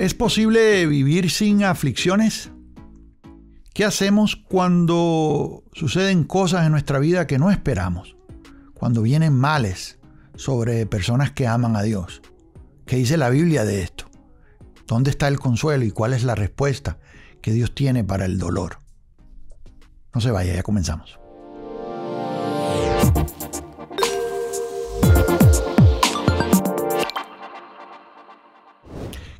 ¿Es posible vivir sin aflicciones? ¿Qué hacemos cuando suceden cosas en nuestra vida que no esperamos? Cuando vienen males sobre personas que aman a Dios. ¿Qué dice la Biblia de esto? ¿Dónde está el consuelo y cuál es la respuesta que Dios tiene para el dolor? No se vaya, ya comenzamos.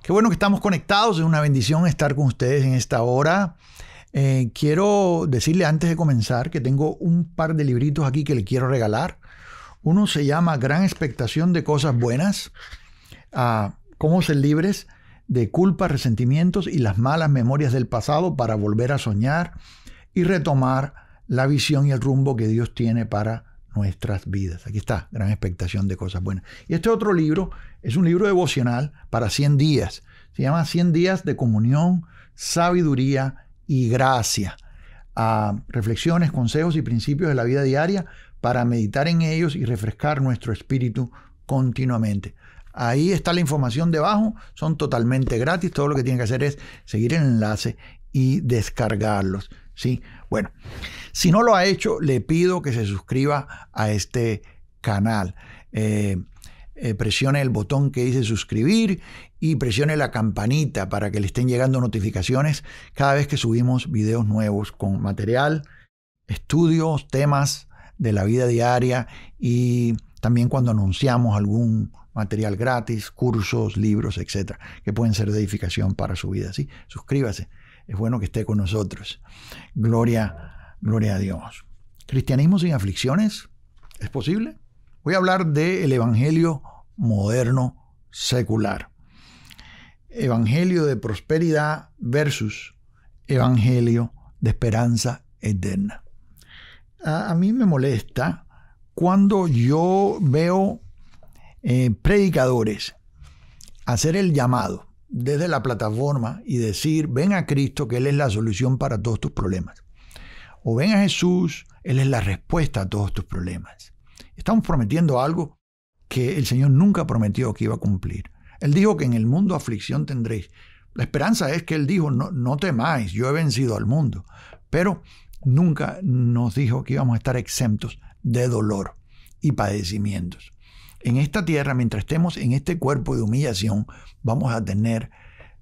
Qué bueno que estamos conectados, es una bendición estar con ustedes en esta hora. Eh, quiero decirle antes de comenzar que tengo un par de libritos aquí que le quiero regalar. Uno se llama Gran Expectación de Cosas Buenas, ah, Cómo ser libres de culpas, resentimientos y las malas memorias del pasado para volver a soñar y retomar la visión y el rumbo que Dios tiene para nuestras vidas. Aquí está, gran expectación de cosas buenas. Y este otro libro es un libro devocional para 100 días. Se llama 100 días de comunión, sabiduría y gracia. Ah, reflexiones, consejos y principios de la vida diaria para meditar en ellos y refrescar nuestro espíritu continuamente. Ahí está la información debajo, son totalmente gratis, todo lo que tienen que hacer es seguir el enlace y descargarlos. Bueno, si no lo ha hecho, le pido que se suscriba a este canal. Eh, eh, presione el botón que dice suscribir y presione la campanita para que le estén llegando notificaciones cada vez que subimos videos nuevos con material, estudios, temas de la vida diaria y también cuando anunciamos algún material gratis, cursos, libros, etcétera, que pueden ser de edificación para su vida. ¿sí? Suscríbase es bueno que esté con nosotros. Gloria, gloria a Dios. ¿Cristianismo sin aflicciones? ¿Es posible? Voy a hablar del Evangelio moderno secular. Evangelio de prosperidad versus Evangelio de esperanza eterna. A, mí me molesta cuando yo veo eh, predicadores hacer el llamado desde la plataforma y decir, ven a Cristo, que Él es la solución para todos tus problemas. O ven a Jesús, Él es la respuesta a todos tus problemas. Estamos prometiendo algo que el Señor nunca prometió que iba a cumplir. Él dijo que en el mundo aflicción tendréis. La esperanza es que Él dijo, no, no temáis, yo he vencido al mundo. Pero nunca nos dijo que íbamos a estar exentos de dolor y padecimientos en esta tierra, mientras estemos en este cuerpo de humillación, vamos a tener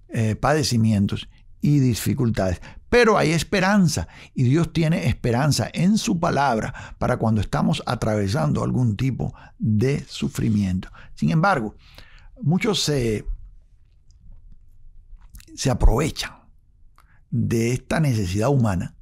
eh, padecimientos y dificultades. Pero hay esperanza y Dios tiene esperanza en su palabra para cuando estamos atravesando algún tipo de sufrimiento. Sin embargo, muchos se, se aprovechan de esta necesidad humana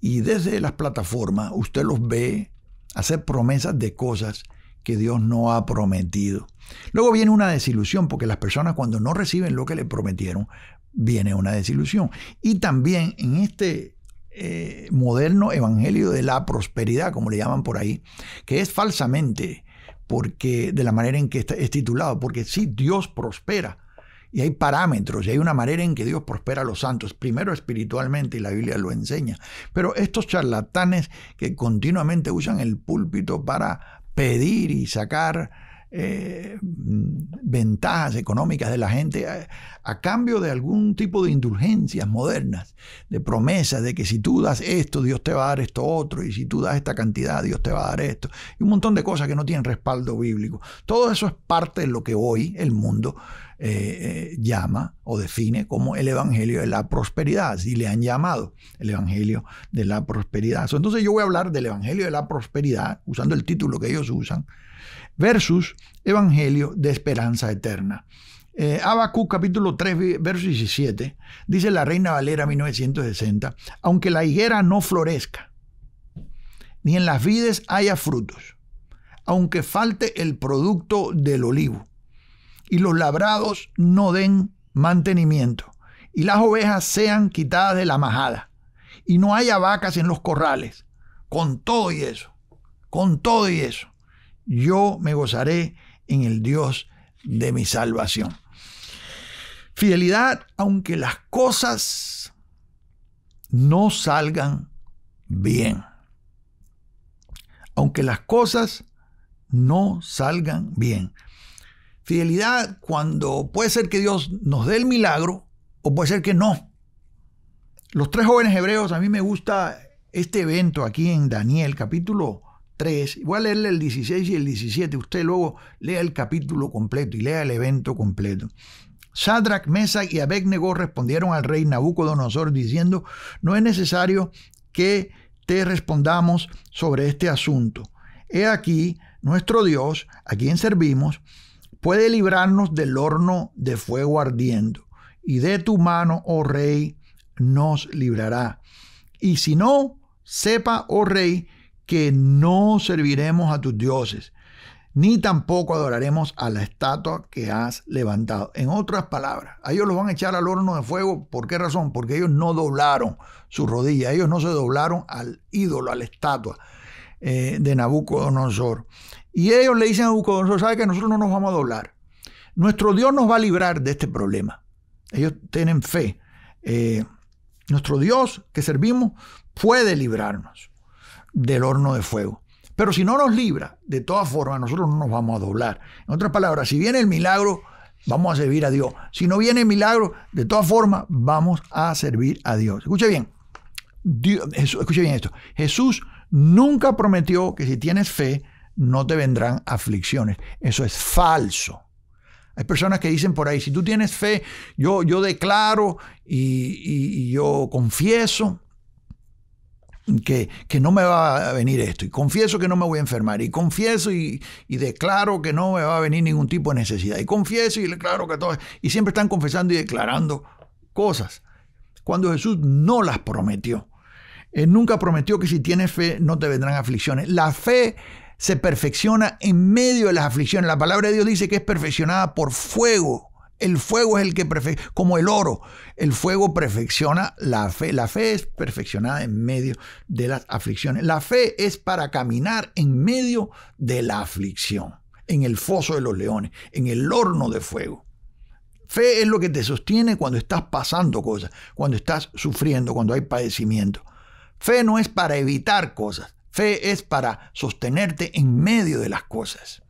y desde las plataformas usted los ve hacer promesas de cosas que Dios no ha prometido. Luego viene una desilusión, porque las personas cuando no reciben lo que le prometieron, viene una desilusión. Y también en este eh, moderno evangelio de la prosperidad, como le llaman por ahí, que es falsamente, porque de la manera en que es titulado, porque sí, Dios prospera. Y hay parámetros, y hay una manera en que Dios prospera a los santos, primero espiritualmente, y la Biblia lo enseña. Pero estos charlatanes que continuamente usan el púlpito para pedir y sacar eh, ventajas económicas de la gente a, a, cambio de algún tipo de indulgencias modernas, de promesas de que si tú das esto, Dios te va a dar esto otro, y si tú das esta cantidad, Dios te va a dar esto, y un montón de cosas que no tienen respaldo bíblico. Todo eso es parte de lo que hoy el mundo eh, eh, llama o define como el Evangelio de la Prosperidad, y le han llamado el Evangelio de la Prosperidad. Entonces yo voy a hablar del Evangelio de la Prosperidad, usando el título que ellos usan, versus Evangelio de Esperanza Eterna. Eh, capítulo 3, verso 17, dice la Reina Valera 1960, aunque la higuera no florezca, ni en las vides haya frutos, aunque falte el producto del olivo, y los labrados no den mantenimiento, y las ovejas sean quitadas de la majada, y no haya vacas en los corrales, con todo y eso, con todo y eso, yo me gozaré en el Dios de mi salvación. Fidelidad, aunque las cosas no salgan bien. Aunque las cosas no salgan bien. Fidelidad cuando puede ser que Dios nos dé el milagro o puede ser que no. Los tres jóvenes hebreos, a mí me gusta este evento aquí en Daniel capítulo 3. Voy a leerle el 16 y el 17. Usted luego lea el capítulo completo y lea el evento completo. Sadrach, Mesach y Abednego respondieron al rey Nabucodonosor diciendo, no es necesario que te respondamos sobre este asunto. He aquí nuestro Dios, a quien servimos, puede librarnos del horno de fuego ardiendo, y de tu mano, oh rey, nos librará. Y si no, sepa, oh rey, que no serviremos a tus dioses, ni tampoco adoraremos a la estatua que has levantado. En otras palabras, a ellos los van a echar al horno de fuego. ¿Por qué razón? Porque ellos no doblaron su rodilla, ellos no se doblaron al ídolo, a la estatua eh, de Nabucodonosor. Y ellos le dicen a Bucodonosor, sabe que nosotros no nos vamos a doblar. Nuestro Dios nos va a librar de este problema. Ellos tienen fe. Eh, nuestro Dios que servimos puede librarnos del horno de fuego. Pero si no nos libra, de todas formas, nosotros no nos vamos a doblar. En otras palabras, si viene el milagro, vamos a servir a Dios. Si no viene el milagro, de todas formas, vamos a servir a Dios. Escucha bien. Dios, escuche bien esto. Jesús nunca prometió que si tienes fe, no te vendrán aflicciones. Eso es falso. Hay personas que dicen por ahí, si tú tienes fe, yo, yo declaro y, yo confieso que, no me va a venir esto, y confieso que no me voy a enfermar, y confieso y, declaro que no me va a venir ningún tipo de necesidad, y confieso y declaro que todo, y siempre están confesando y declarando cosas, cuando Jesús no las prometió. Él nunca prometió que si tienes fe no te vendrán aflicciones. La fe se perfecciona en medio de las aflicciones. La palabra de Dios dice que es perfeccionada por fuego. El fuego es el que perfecciona, como el oro. El fuego perfecciona la fe. La fe es perfeccionada en medio de las aflicciones. La fe es para caminar en medio de la aflicción, en el foso de los leones, en el horno de fuego. Fe es lo que te sostiene cuando estás pasando cosas, cuando estás sufriendo, cuando hay padecimiento. Fe no es para evitar cosas. Fe es para sostenerte en medio de las cosas.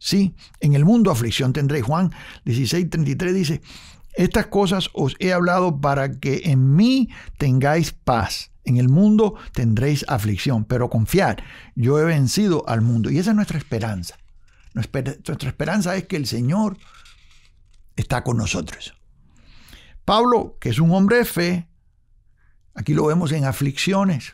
Sí, en el mundo aflicción tendréis. Juan 16, 33 dice, estas cosas os he hablado para que en mí tengáis paz. En el mundo tendréis aflicción, pero confiad, yo he vencido al mundo. Y esa es nuestra esperanza. Nuestra esperanza es que el Señor está con nosotros. Pablo, que es un hombre de fe, aquí lo vemos en aflicciones,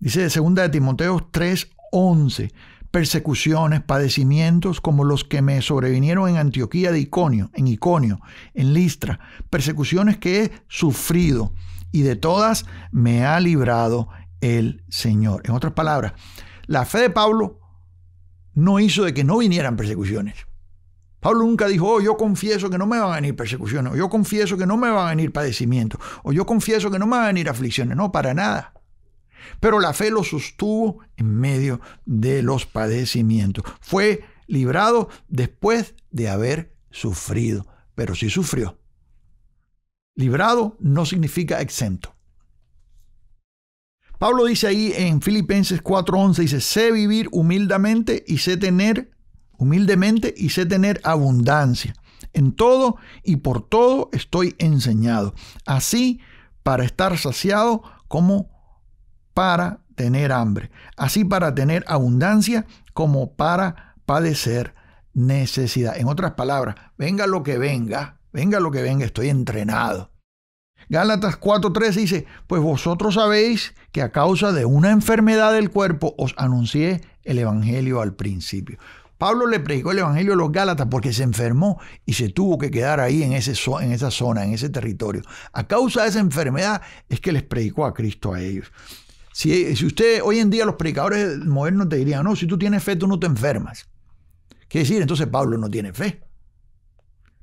Dice de segunda de Timoteo 3:11, persecuciones, padecimientos como los que me sobrevinieron en Antioquía de Iconio, en Iconio, en Listra, persecuciones que he sufrido y de todas me ha librado el Señor. En otras palabras, la fe de Pablo no hizo de que no vinieran persecuciones. Pablo nunca dijo, oh, yo confieso que no me van a venir persecuciones, o yo confieso que no me van a venir padecimientos, o yo confieso que no me van a venir aflicciones. No, para nada. Pero la fe lo sostuvo en medio de los padecimientos. Fue librado después de haber sufrido, pero sí sufrió. Librado no significa exento. Pablo dice ahí en Filipenses 4:11, dice, sé vivir humildemente y sé tener, humildemente y sé tener abundancia. En todo y por todo estoy enseñado, así para estar saciado como para tener hambre, así para tener abundancia como para padecer necesidad. En otras palabras, venga lo que venga, venga lo que venga, estoy entrenado. Gálatas 4:13 dice, pues vosotros sabéis que a causa de una enfermedad del cuerpo os anuncié el Evangelio al principio. Pablo le predicó el Evangelio a los Gálatas porque se enfermó y se tuvo que quedar ahí en, ese, en esa zona, en ese territorio. A causa de esa enfermedad es que les predicó a Cristo a ellos. Si, usted, hoy en día los predicadores modernos te dirían, no, si tú tienes fe, tú no te enfermas. ¿Qué decir, entonces Pablo no tiene fe.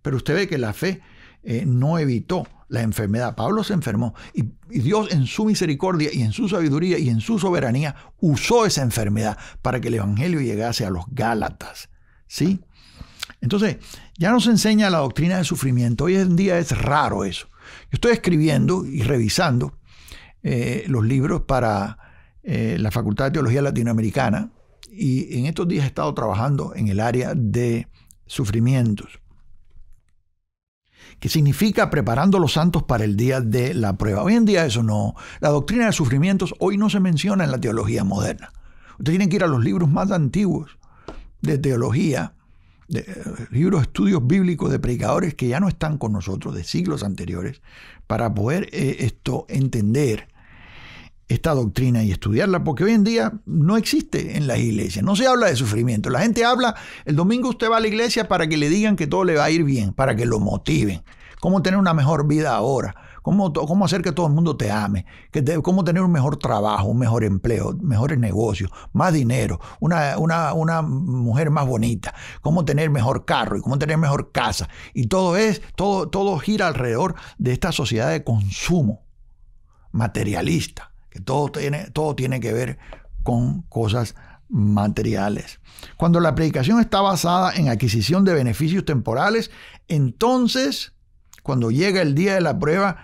Pero usted ve que la fe eh, no evitó la enfermedad. Pablo se enfermó y, Dios en su misericordia y en su sabiduría y en su soberanía usó esa enfermedad para que el Evangelio llegase a los Gálatas. ¿Sí? Entonces, ya nos enseña la doctrina del sufrimiento. Hoy en día es raro eso. Yo estoy escribiendo y revisando eh, los libros para eh, la Facultad de Teología Latinoamericana y en estos días he estado trabajando en el área de sufrimientos, que significa preparando a los santos para el día de la prueba. Hoy en día eso no, la doctrina de sufrimientos hoy no se menciona en la teología moderna. Ustedes tienen que ir a los libros más antiguos de teología, de, de eh, estudios bíblicos de predicadores que ya no están con nosotros de siglos anteriores, para poder esto entender esta doctrina y estudiarla, porque hoy en día no existe en las iglesias, no se habla de sufrimiento. La gente habla, el domingo usted va a la iglesia para que le digan que todo le va a ir bien, para que lo motiven, cómo tener una mejor vida ahora, cómo, cómo hacer que todo el mundo te ame, cómo tener un mejor trabajo, un mejor empleo, mejores negocios, más dinero, una, una mujer más bonita, cómo tener mejor carro y cómo tener mejor casa. Y todo es, todo, todo gira alrededor de esta sociedad de consumo materialista que todo tiene, todo tiene que ver con cosas materiales. Cuando la predicación está basada en adquisición de beneficios temporales, entonces, cuando llega el día de la prueba,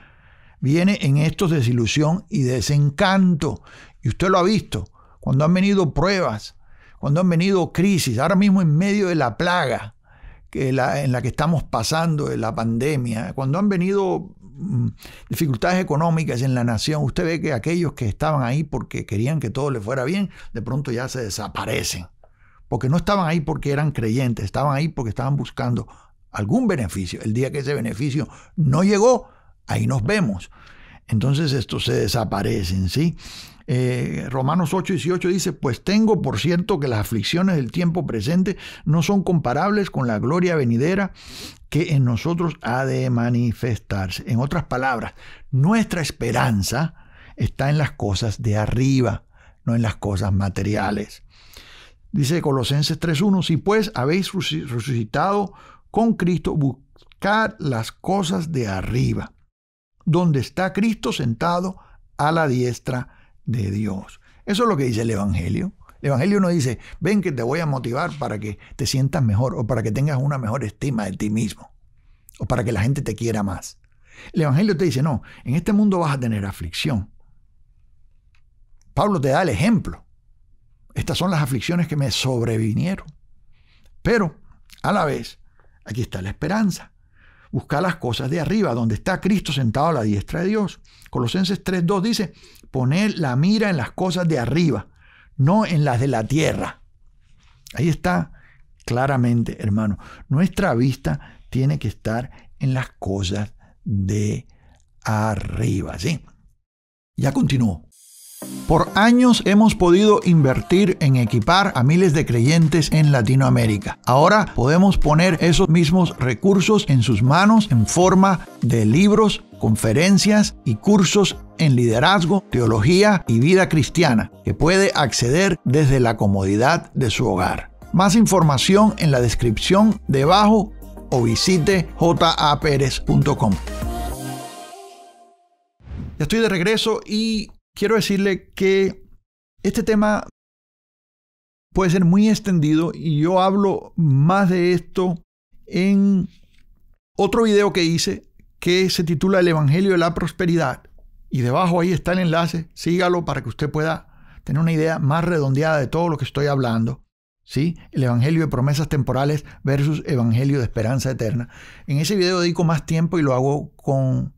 viene en estos desilusión y desencanto. Y usted lo ha visto, cuando han venido pruebas, cuando han venido crisis, ahora mismo en medio de la plaga que la, en la que estamos pasando, de la pandemia, cuando han venido Mm, dificultades económicas en la nación, usted ve que aquellos que estaban ahí porque querían que todo le fuera bien, de pronto ya se desaparecen. Porque no estaban ahí porque eran creyentes, estaban ahí porque estaban buscando algún beneficio. El día que ese beneficio no llegó, ahí nos vemos. Entonces estos se desaparecen, ¿sí? Eh, Romanos 8, 18 dice, pues tengo por cierto que las aflicciones del tiempo presente no son comparables con la gloria venidera que en nosotros ha de manifestarse. En otras palabras, nuestra esperanza está en las cosas de arriba, no en las cosas materiales. Dice Colosenses 3.1, si pues habéis resucitado con Cristo, buscad las cosas de arriba, donde está Cristo sentado a la diestra de Dios. Eso es lo que dice el Evangelio. El Evangelio no dice, ven que te voy a motivar para que te sientas mejor o para que tengas una mejor estima de ti mismo o para que la gente te quiera más. El Evangelio te dice, no, en este mundo vas a tener aflicción. Pablo te da el ejemplo. Estas son las aflicciones que me sobrevinieron. Pero, a la vez, aquí está la esperanza. Busca las cosas de arriba, donde está Cristo sentado a la diestra de Dios. Colosenses 3.2 dice, poner la mira en las cosas de arriba, no en las de la tierra. Ahí está claramente, hermano. Nuestra vista tiene que estar en las cosas de arriba, ¿sí? Ya continuó. Por años hemos podido invertir en equipar a miles de creyentes en Latinoamérica. Ahora podemos poner esos mismos recursos en sus manos en forma de libros, conferencias y cursos en liderazgo, teología y vida cristiana que puede acceder desde la comodidad de su hogar. Más información en la descripción debajo o visite japerez.com. Ya estoy de regreso y quiero decirle que este tema puede ser muy extendido y yo hablo más de esto en otro video que hice que se titula El Evangelio de la Prosperidad. Y debajo ahí está el enlace, sígalo para que usted pueda tener una idea más redondeada de todo lo que estoy hablando. ¿Sí? El Evangelio de promesas temporales versus Evangelio de esperanza eterna. En ese video dedico más tiempo y lo hago con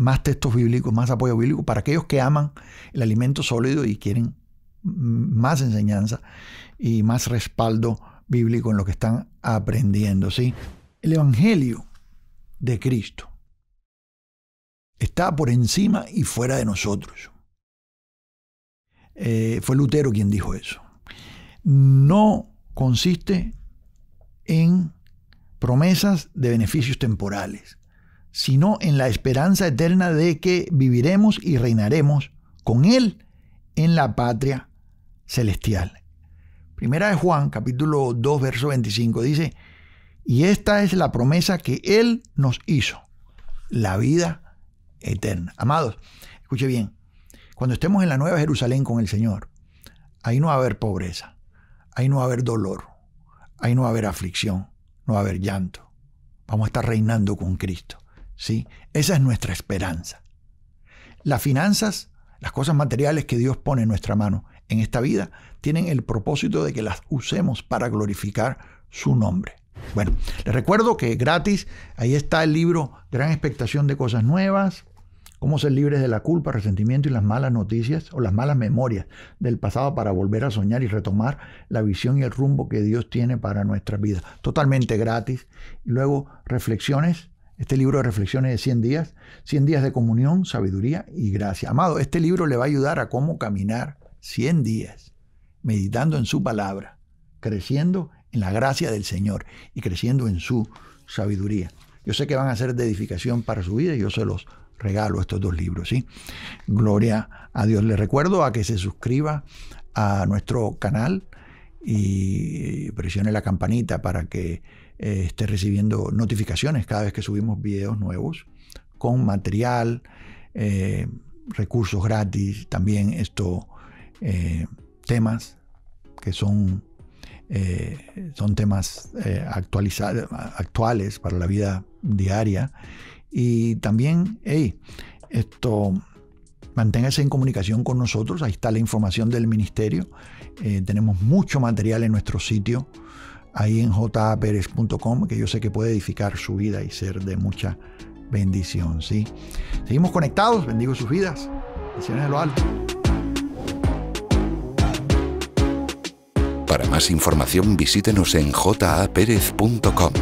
más textos bíblicos, más apoyo bíblico para aquellos que aman el alimento sólido y quieren más enseñanza y más respaldo bíblico en lo que están aprendiendo. ¿sí? El Evangelio de Cristo está por encima y fuera de nosotros. Eh, fue Lutero quien dijo eso. No consiste en promesas de beneficios temporales sino en la esperanza eterna de que viviremos y reinaremos con Él en la patria celestial. Primera de Juan, capítulo 2, verso 25, dice, y esta es la promesa que Él nos hizo, la vida eterna. Amados, escuche bien, cuando estemos en la Nueva Jerusalén con el Señor, ahí no va a haber pobreza, ahí no va a haber dolor, ahí no va a haber aflicción, no va a haber llanto. Vamos a estar reinando con Cristo. ¿sí? Esa es nuestra esperanza. Las finanzas, las cosas materiales que Dios pone en nuestra mano en esta vida, tienen el propósito de que las usemos para glorificar su nombre. Bueno, les recuerdo que gratis, ahí está el libro Gran Expectación de Cosas Nuevas, cómo ser libres de la culpa, resentimiento y las malas noticias o las malas memorias del pasado para volver a soñar y retomar la visión y el rumbo que Dios tiene para nuestra vida. Totalmente gratis. luego reflexiones este libro de reflexiones de 100 días, 100 días de comunión, sabiduría y gracia. Amado, este libro le va a ayudar a cómo caminar 100 días, meditando en su palabra, creciendo en la gracia del Señor y creciendo en su sabiduría. Yo sé que van a ser de edificación para su vida y yo se los regalo estos dos libros, ¿sí? Gloria a Dios. Le recuerdo a que se suscriba a nuestro canal y presione la campanita para que eh, esté recibiendo notificaciones cada vez que subimos videos nuevos con material, eh, recursos gratis, también esto, eh, temas que son, son temas actuales para la vida diaria. Y también, hey, esto, manténgase en comunicación con nosotros, ahí está la información del ministerio, tenemos mucho material en nuestro sitio ahí en japerez.com que yo sé que puede edificar su vida y ser de mucha bendición. ¿sí? Seguimos conectados, bendigo sus vidas. Bendiciones lo alto. Para más información visítenos en japerez.com.